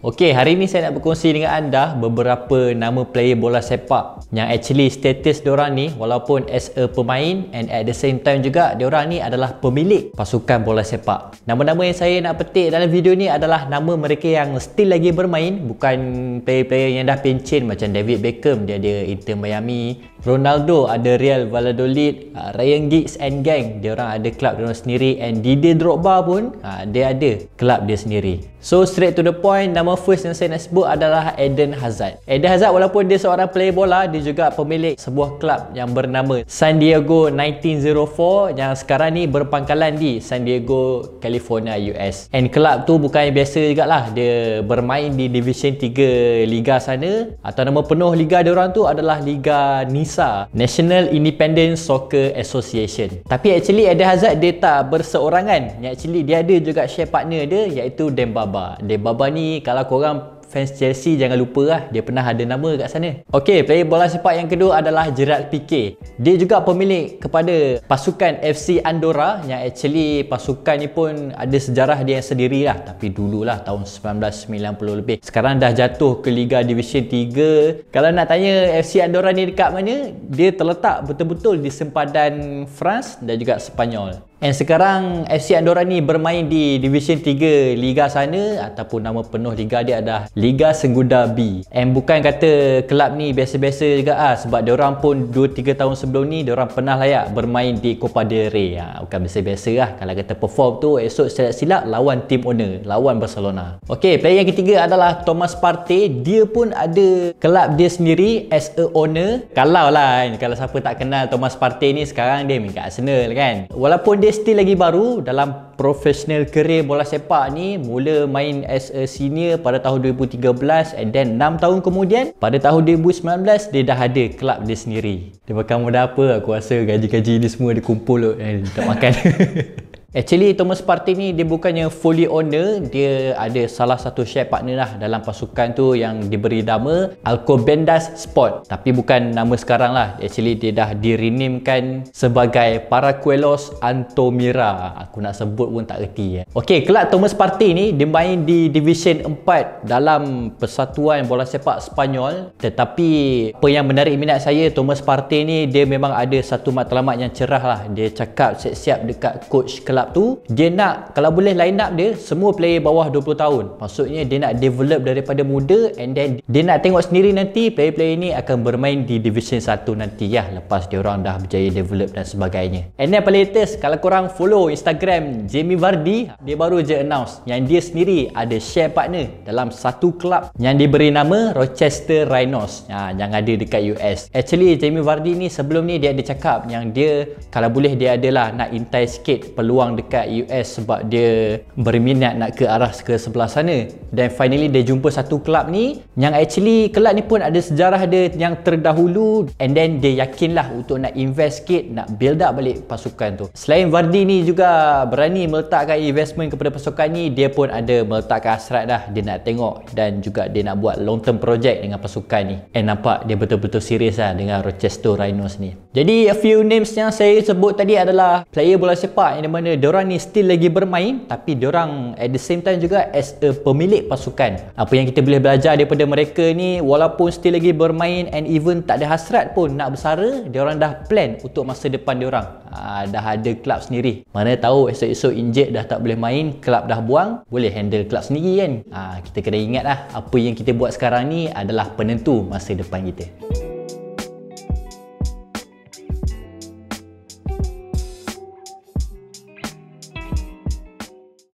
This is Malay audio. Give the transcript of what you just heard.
Ok, hari ni saya nak berkongsi dengan anda beberapa nama player bola sepak yang actually status diorang ni walaupun as a pemain and at the same time juga diorang ni adalah pemilik pasukan bola sepak. Nama-nama yang saya nak petik dalam video ni adalah nama mereka yang still lagi bermain bukan player-player yang dah pencen macam David Beckham dia ada Inter Miami Ronaldo ada Real Valladolid, ah, Ryan Giggs and gang, dia orang ada club dia orang sendiri and Didier Drogba pun ah, dia ada club dia sendiri. So straight to the point, nama first yang saya nak sebut adalah Eden Hazard. Eden Hazard walaupun dia seorang play bola, dia juga pemilik sebuah club yang bernama San Diego 1904 yang sekarang ni berpangkalan di San Diego, California, US. And club tu bukan yang biasa juga lah. Dia bermain di Division 3 Liga sana atau nama penuh Liga dia orang tu adalah Liga Nissan NISA National Independent Soccer Association tapi actually Eden Hazard dia tak berseorangan yang actually dia ada juga share partner dia iaitu Dembaba Dembaba ni kalau korang fans Chelsea jangan lupa lah dia pernah ada nama kat sana ok player bola sepak yang kedua adalah Gerard Pique dia juga pemilik kepada pasukan FC Andorra yang actually pasukan ni pun ada sejarah dia sendiri lah tapi dululah tahun 1990 lebih sekarang dah jatuh ke Liga Division 3 kalau nak tanya FC Andorra ni dekat mana dia terletak betul-betul di sempadan France dan juga Spanyol And sekarang FC Andorra ni bermain di Division 3 Liga sana ataupun nama penuh Liga dia adalah Liga Senguda B. And bukan kata kelab ni biasa-biasa juga ah sebab dia orang pun 2-3 tahun sebelum ni dia orang pernah layak bermain di Copa del Rey. Ha, bukan biasa-biasa lah kalau kata perform tu esok silap-silap lawan tim owner, lawan Barcelona. Okey player yang ketiga adalah Thomas Partey. Dia pun ada kelab dia sendiri as a owner. Kalau lah kan. kalau siapa tak kenal Thomas Partey ni sekarang dia main kat Arsenal kan. Walaupun dia PhD lagi baru dalam professional career bola sepak ni mula main as a senior pada tahun 2013 and then 6 tahun kemudian pada tahun 2019 dia dah ada kelab dia sendiri. Dia makan muda apa aku rasa gaji-gaji ni semua dia kumpul eh, tak makan. Actually Thomas Partey ni dia bukannya fully owner Dia ada salah satu share partner lah dalam pasukan tu yang diberi nama Alcobendas Sport Tapi bukan nama sekarang lah Actually dia dah dirinimkan sebagai Paracuelos Antomira Aku nak sebut pun tak erti eh. Okay kelab Thomas Partey ni dia main di Division 4 dalam Persatuan Bola Sepak Spanyol Tetapi apa yang menarik minat saya Thomas Partey ni dia memang ada satu matlamat yang cerah lah Dia cakap siap-siap dekat coach kelab club tu dia nak kalau boleh line up dia semua player bawah 20 tahun maksudnya dia nak develop daripada muda and then dia nak tengok sendiri nanti player-player ni akan bermain di division 1 nanti ya lepas dia orang dah berjaya develop dan sebagainya and then paling latest kalau korang follow Instagram Jamie Vardy dia baru je announce yang dia sendiri ada share partner dalam satu club yang diberi nama Rochester Rhinos ha, yang ada dekat US actually Jamie Vardy ni sebelum ni dia ada cakap yang dia kalau boleh dia adalah nak intai sikit peluang peluang dekat US sebab dia berminat nak ke arah ke sebelah sana dan finally dia jumpa satu kelab ni yang actually kelab ni pun ada sejarah dia yang terdahulu and then dia yakin lah untuk nak invest sikit nak build up balik pasukan tu selain Vardy ni juga berani meletakkan investment kepada pasukan ni dia pun ada meletakkan hasrat dah dia nak tengok dan juga dia nak buat long term project dengan pasukan ni and nampak dia betul-betul serius lah dengan Rochester Rhinos ni jadi a few names yang saya sebut tadi adalah player bola sepak yang mana Orang ni still lagi bermain tapi orang at the same time juga as a pemilik pasukan apa yang kita boleh belajar daripada mereka ni walaupun still lagi bermain and even tak ada hasrat pun nak bersara orang dah plan untuk masa depan orang ha, ah, dah ada kelab sendiri mana tahu esok-esok injek dah tak boleh main kelab dah buang boleh handle kelab sendiri kan ha, kita kena ingat lah apa yang kita buat sekarang ni adalah penentu masa depan kita Thank you